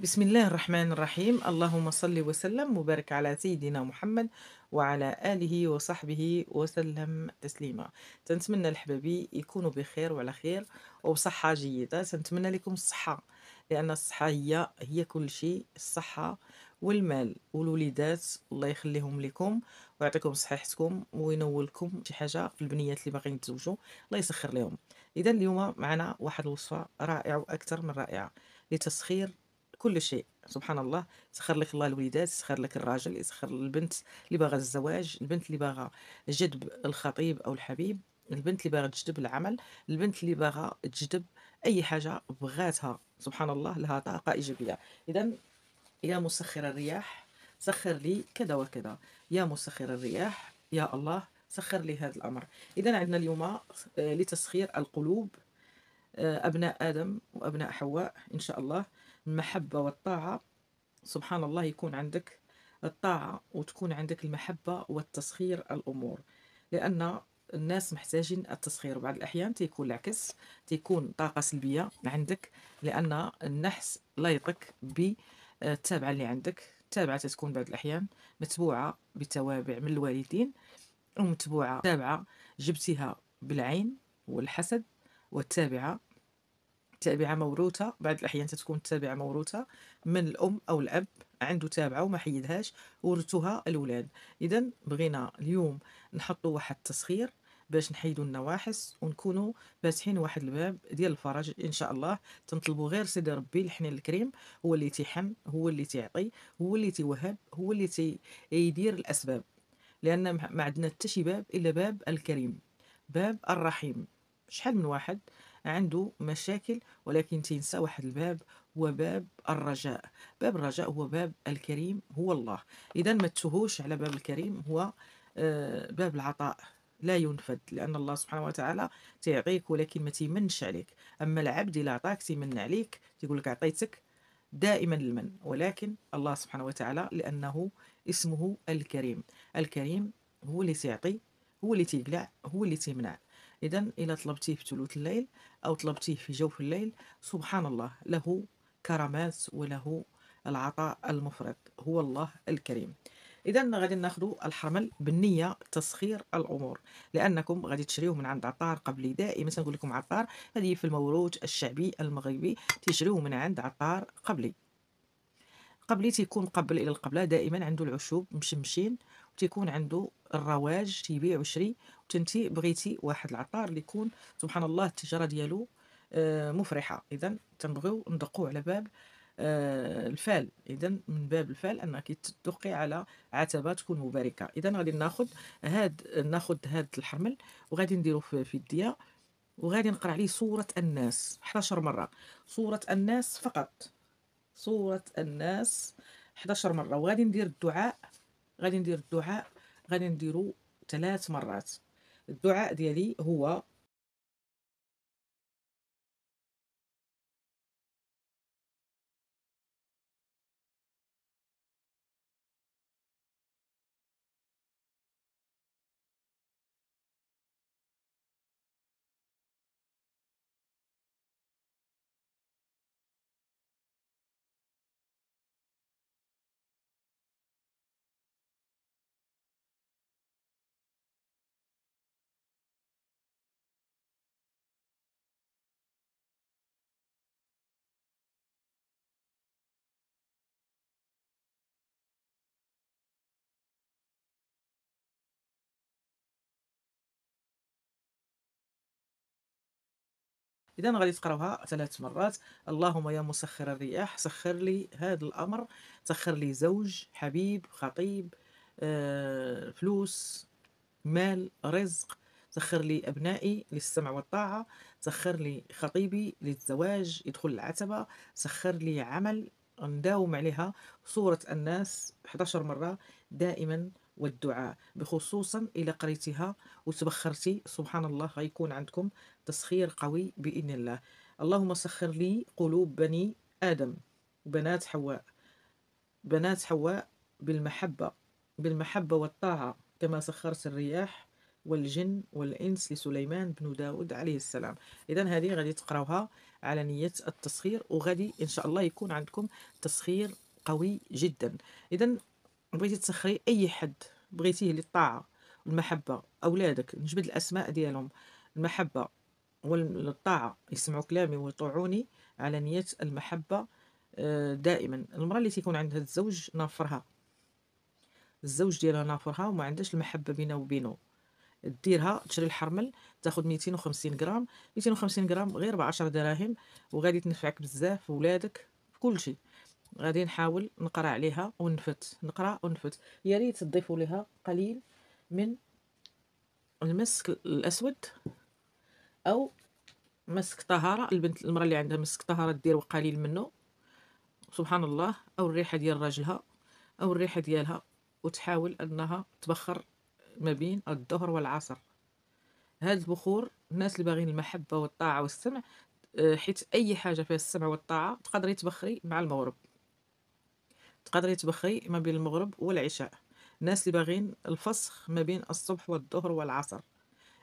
بسم الله الرحمن الرحيم اللهم صل وسلم وبارك على سيدنا محمد وعلى آله وصحبه وسلم تسليما تنتمنى الحبابي يكونوا بخير وعلى خير وبصحة جيدة تنتمنى لكم الصحة لأن الصحة هي هي كل شيء الصحة والمال والوليدات الله يخليهم لكم ويعطيكم صحيحتكم وينولكم شي حاجه في البنيات اللي باغيين يتزوجوا الله يسخر لهم اذا اليوم معنا واحد الوصفه رائعه واكثر من رائعه لتسخير كل شيء سبحان الله سخر لك الله الوليدات سخر لك الراجل يسخر البنت اللي باغا الزواج البنت اللي باغا جذب الخطيب او الحبيب البنت اللي باغا تجذب العمل البنت اللي باغا تجذب اي حاجه بغاتها سبحان الله لها طاقه ايجابيه اذا يا مسخر الرياح سخر لي كذا وكذا يا مسخر الرياح يا الله سخر لي هذا الامر اذا عندنا اليوم آه، لتسخير القلوب آه، ابناء ادم وابناء حواء ان شاء الله المحبة والطاعة سبحان الله يكون عندك الطاعة وتكون عندك المحبة والتسخير الأمور لأن الناس محتاجين التسخير بعض الأحيان تيكون العكس تيكون طاقة سلبية عندك لأن النحس لايطك بالتابعة اللي عندك التابعة تتكون بعض الأحيان متبوعة بتوابع من الوالدين ومتبوعة تابعة جبتها بالعين والحسد والتابعة تابعة موروثة بعض الأحيان تتكون التابعة موروثة من الأم أو الأب عنده تابعة وما حيدهاش ورثوها الأولاد إذا بغينا اليوم نحطوا واحد التسخير باش نحيدوا النواحس ونكونوا فاتحين واحد الباب ديال الفرج ان شاء الله تنطلبوا غير سيدي ربي الحنين الكريم هو اللي تيحن هو اللي تيعطي هو اللي تيوهب هو اللي تيدير الاسباب لان ما عندنا حتى شي باب الا باب الكريم باب الرحيم شحال من واحد عنده مشاكل ولكن تينسى واحد الباب هو باب الرجاء باب الرجاء هو باب الكريم هو الله اذا ما تسهوش على باب الكريم هو آه، باب العطاء لا ينفد لان الله سبحانه وتعالى تيعطيك ولكن ما تيمنش عليك اما العبد الا عطاك تيمن عليك تيقول لك عطيتك دائما المن ولكن الله سبحانه وتعالى لانه اسمه الكريم الكريم هو اللي تيعطي هو اللي تيقلع هو اللي تيمنع اذا الا طلبتيه في ثلوث الليل او طلبتيه في جوف الليل سبحان الله له كرامات وله العطاء المفرط هو الله الكريم اذا غادي ناخذ الحمل بالنيه تسخير الامور لانكم غادي تشريوه من عند عطار قبلي دائما تنقول لكم عطار هذه في الموروث الشعبي المغربي تشريوه من عند عطار قبلي قبلي تيكون قبل الى القبله دائما عنده العشوب مشمشين وتيكون عنده الرواج تيبيع وشري تنتي بغيتي واحد العطار اللي يكون سبحان الله التجاره ديالو آه، مفرحه اذا تنبغيو ندقوا على باب آه، الفال اذا من باب الفال انك تدقي على عتبه تكون مباركه اذا غادي ناخذ هاد ناخذ هاد الحرمل وغادي نديرو في الديه وغادي نقرا عليه سوره الناس 11 مره سوره الناس فقط سوره الناس 11 مره وغادي ندير الدعاء غادي ندير الدعاء غادي نديرو ثلاث مرات الدعاء ديالي هو اذا غادي تقراوها ثلاث مرات اللهم يا مسخر الرياح سخر لي هذا الامر سخر لي زوج حبيب خطيب آه، فلوس مال رزق سخر لي أبنائي للسمع والطاعة سخر لي خطيبي للزواج يدخل العتبة سخر لي عمل نداوم عليها سورة الناس 11 مرة دائما والدعاء بخصوصا إلى قريتها وتبخرتي سبحان الله غيكون عندكم تسخير قوي بإذن الله اللهم سخر لي قلوب بني آدم وبنات حواء بنات حواء بالمحبة بالمحبة والطاعة كما سخرت الرياح والجن والإنس لسليمان بن داود عليه السلام إذا هذه غادي تقراوها على نية التسخير وغادي إن شاء الله يكون عندكم تسخير قوي جدا إذا بغيتي تسخري أي حد بغيتيه للطاعة والمحبة أولادك نجبد الأسماء ديالهم المحبة والطاعة يسمعوا كلامي ويطيعوني على نية المحبة آه، دائما المرأة اللي تيكون عندها الزوج نافرها الزوج ديالها نافرها وما عندهاش المحبة بينا وبينه ديرها تشري الحرمل تاخد 250 غرام 250 غرام غير ب 10 دراهم وغادي تنفعك بزاف ولادك في كل شيء غادي نحاول نقرا عليها ونفت نقرا ونفت يا ريت تضيفوا لها قليل من المسك الاسود او مسك طهاره البنت المراه اللي عندها مسك طهاره دير قليل منه سبحان الله او الريحه ديال راجلها او الريحه ديالها وتحاول انها تبخر ما بين الظهر والعصر هاد البخور الناس اللي باغيين المحبه والطاعه والسمع آه، حيت اي حاجه فيها السمع والطاعه تقدري تبخري مع المغرب تقدري تبخري ما بين المغرب والعشاء الناس اللي باغين الفسخ ما بين الصبح والظهر والعصر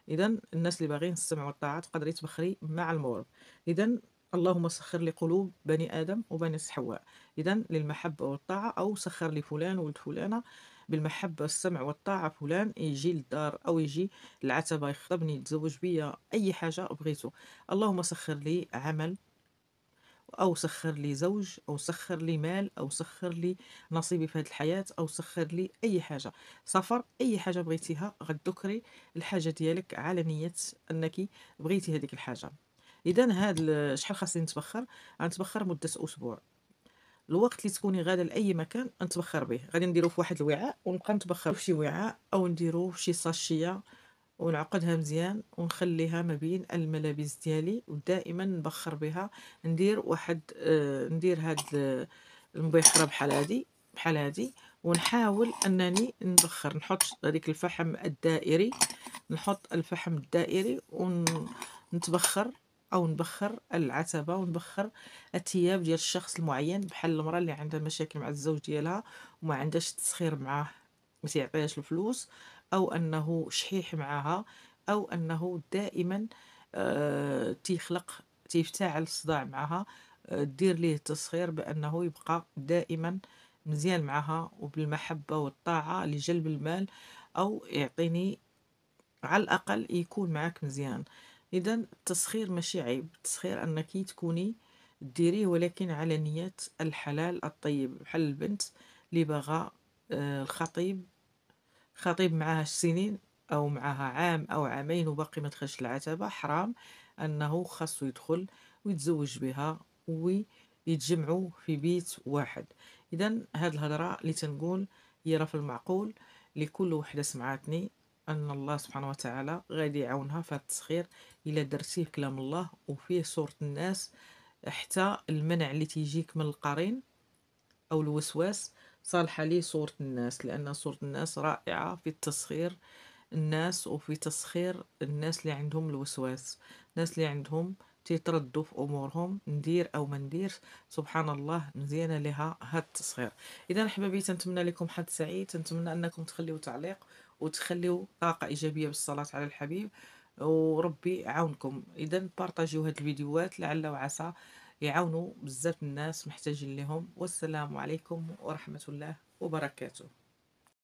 اذا الناس اللي باغين السمع والطاعه تقدري تبخري مع المغرب اذا اللهم سخر لي قلوب بني ادم وبني حواء اذا للمحبه والطاعه او سخر لي فلان ولد فلانه بالمحبه السمع والطاعه فلان يجي للدار او يجي العتبه يخطبني يتزوج بيا اي حاجه بغيتو اللهم سخر لي عمل أو سخر لي زوج أو سخر لي مال أو سخر لي نصيبي في هذه الحياة أو سخر لي أي حاجة سفر أي حاجة بغيتيها غتذكري الحاجة ديالك على نية أنك بغيتي هذيك الحاجة إذا هاد شحال خاصني نتبخر غنتبخر مدة أسبوع الوقت اللي تكوني غادا لاي مكان نتبخر به غادي نديرو في واحد الوعاء ونبقى نتبخر في شي وعاء او نديرو في شي ساشيه ونعقدها مزيان ونخليها ما بين الملابس ديالي ودائما نبخر بها ندير واحد آه ندير هاد آه، المبخره بحال هادي بحال هادي ونحاول انني نبخر نحط هذيك الفحم الدائري نحط الفحم الدائري ونتبخر او نبخر العتبه ونبخر الثياب ديال الشخص المعين بحال المراه اللي عندها مشاكل مع الزوج ديالها وما عندهاش تسخير معاه ما تيعطيهاش الفلوس أو أنه شحيح معها أو أنه دائما آه، تيخلق تيفتعل الصداع معها آه، دير ليه التصغير بأنه يبقى دائما مزيان معها وبالمحبة والطاعة لجلب المال أو يعطيني على الأقل يكون معك مزيان إذا التسخير ماشي عيب التسخير أنك تكوني ديريه ولكن على نية الحلال الطيب بحال البنت اللي باغا آه، الخطيب خطيب معها سنين أو معاها عام أو عامين وباقي ما دخلش العتبة حرام أنه خاصو يدخل ويتزوج بها ويتجمعوا في بيت واحد إذا هاد الهضرة اللي تنقول هي راه في المعقول لكل وحدة سمعتني أن الله سبحانه وتعالى غادي يعاونها في التسخير إلا درتيه كلام الله وفيه صورة الناس حتى المنع اللي تيجيك من القرين أو الوسواس صالحة لي صورة الناس لأن صورة الناس رائعة في التسخير الناس وفي تسخير الناس اللي عندهم الوسواس الناس اللي عندهم تيتردوا في امورهم ندير او ما نديرش سبحان الله مزيانه لها هاد التسخير اذا احبابي تنتمنى لكم حد سعيد تنتمنى انكم تخليو تعليق وتخليو طاقه ايجابيه بالصلاه على الحبيب وربي عاونكم اذا بارتجوا هاد الفيديوهات لعل وعسى يعاونوا بزاف الناس محتاجين لهم والسلام عليكم ورحمة الله وبركاته